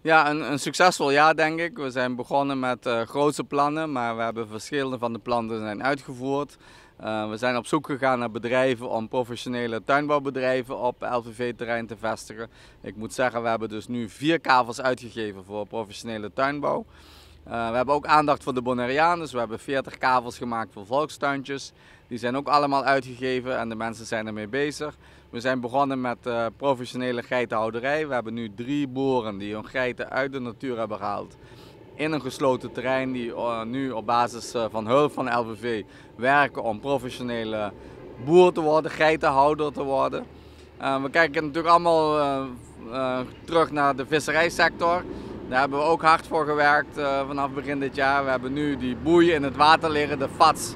Ja, een, een, succesvol jaar denk ik. We zijn begonnen met uh, grote plannen, maar we hebben verschillende van de plannen zijn uitgevoerd. Eh, we zijn op zoek gegaan naar bedrijven om professionele tuinbouwbedrijven op LVV-terrein te vestigen. Ik moet zeggen, we hebben dus nu vier kavels uitgegeven voor professionele tuinbouw. Eh, we hebben ook aandacht voor de dus We hebben 40 kavels gemaakt voor volkstuintjes. Die zijn ook allemaal uitgegeven en de mensen zijn ermee bezig. We zijn begonnen met eh, professionele geitenhouderij. We hebben nu drie boeren die hun geiten uit de natuur hebben gehaald. In een gesloten terrein die eh, nu op basis van hulp van LVV werken om professionele boer te worden, geitenhouder te worden. we kijken natuurlijk allemaal terug naar de visserijsector. Daar hebben we ook hard voor gewerkt eh, vanaf begin dit jaar. We hebben nu die boeien in het water liggen, de FATS,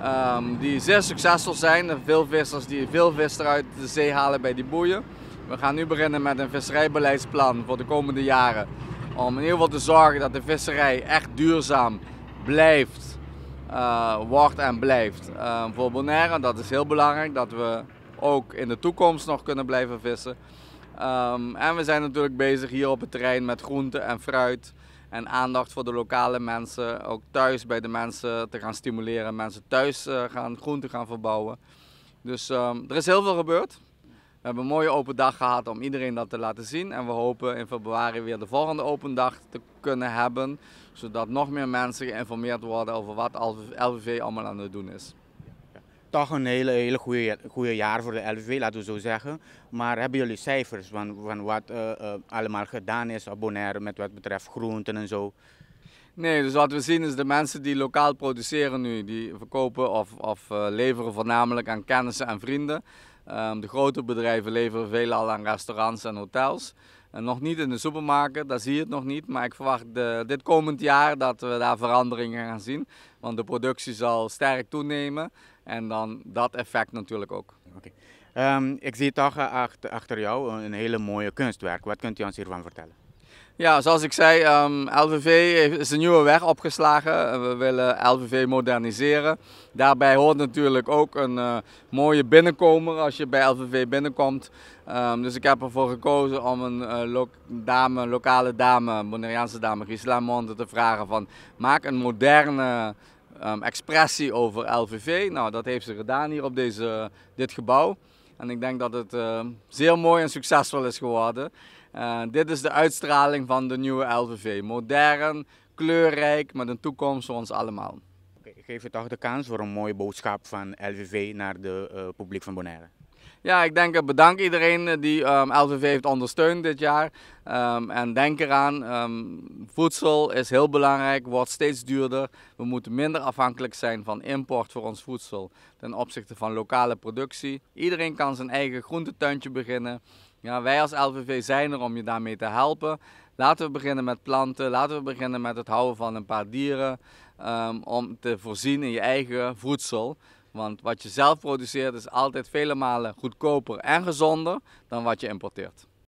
ehm, die zeer succesvol zijn. Er veel vissers die veel vis uit de zee halen bij die boeien. We gaan nu beginnen met een visserijbeleidsplan voor de komende jaren. Om in ieder geval te zorgen dat de visserij echt duurzaam blijft, eh, wordt en blijft. Uh, voor Bonaire, dat is heel belangrijk, dat we ook in de toekomst nog kunnen blijven vissen. Ehm, en we zijn natuurlijk bezig hier op het terrein met groente en fruit. En aandacht voor de lokale mensen, ook thuis bij de mensen te gaan stimuleren. Mensen thuis uh, gaan groente gaan verbouwen. Dus ehm, er is heel veel gebeurd. We hebben een mooie open dag gehad om iedereen dat te laten zien. En we hopen in februari weer de volgende open dag te kunnen hebben. Zodat nog meer mensen geïnformeerd worden over wat LVV allemaal aan het doen is toch een hele, hele goede, goede jaar voor de LVV, laten we zo zeggen. Maar hebben jullie cijfers van, van wat eh, eh, allemaal gedaan is abonneren met wat betreft groenten en zo? Nee, dus wat we zien is de mensen die lokaal produceren nu, die verkopen of, of eh, leveren voornamelijk aan kennissen en vrienden. Ehm, de grote bedrijven leveren veelal aan restaurants en hotels. En nog niet in de supermarkten, daar zie je het nog niet. Maar ik verwacht de, dit komend jaar dat we daar veranderingen gaan zien. Want de productie zal sterk toenemen. En dan dat effect natuurlijk ook. Ehm, ik zie toch eh, achter, achter jou een hele mooie kunstwerk. Wat kunt u ons hiervan vertellen? Ja, zoals ik zei, ehm, LVV is een nieuwe weg opgeslagen. Eh, we willen LVV moderniseren. Daarbij hoort natuurlijk ook een eh, mooie binnenkomer als je bij LVV binnenkomt. Ehm, dus ik heb ervoor gekozen om een dame, lokale dame, Bonaireaanse dame, Gisela Monte, te vragen van maak een moderne Ehm, expressie over LVV. Nou, dat heeft ze gedaan hier op deze, dit gebouw. En ik denk dat het ehm, zeer mooi en succesvol is geworden. Eh, dit is de uitstraling van de nieuwe LVV. Modern, kleurrijk, met een toekomst voor ons allemaal. Ik Geef je toch de kans voor een mooie boodschap van LVV naar het eh, publiek van Bonaire? Ja, ik denk eh, bedank iedereen eh, die ehm, LVV heeft ondersteund dit jaar. Ehm, en denk eraan, ehm, voedsel is heel belangrijk, wordt steeds duurder. We moeten minder afhankelijk zijn van import voor ons voedsel ten opzichte van lokale productie. Iedereen kan zijn eigen groentetuintje beginnen. Ja, wij als LVV zijn er om je daarmee te helpen. Laten we beginnen met planten, laten we beginnen met het houden van een paar dieren. om te voorzien in je eigen voedsel. Want wat je zelf produceert is altijd vele malen goedkoper en gezonder dan wat je importeert.